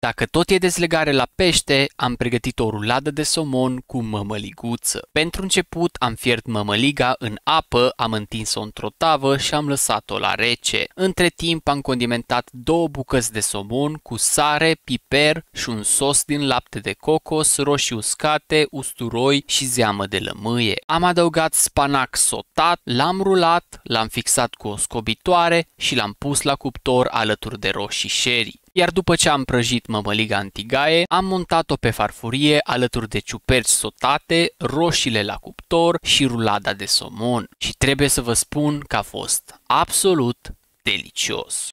Dacă tot e dezlegare la pește, am pregătit o ruladă de somon cu mămăliguță. Pentru început am fiert mămăliga în apă, am întins-o într-o tavă și am lăsat-o la rece. Între timp am condimentat două bucăți de somon cu sare, piper și un sos din lapte de cocos, roșii uscate, usturoi și zeamă de lămâie. Am adăugat spanac sotat, l-am rulat, l-am fixat cu o scobitoare și l-am pus la cuptor alături de roșii sherry iar după ce am prăjit mămăliga antigaie, am montat-o pe farfurie alături de ciuperci sotate, roșiile la cuptor și rulada de somon. Și trebuie să vă spun că a fost absolut delicios.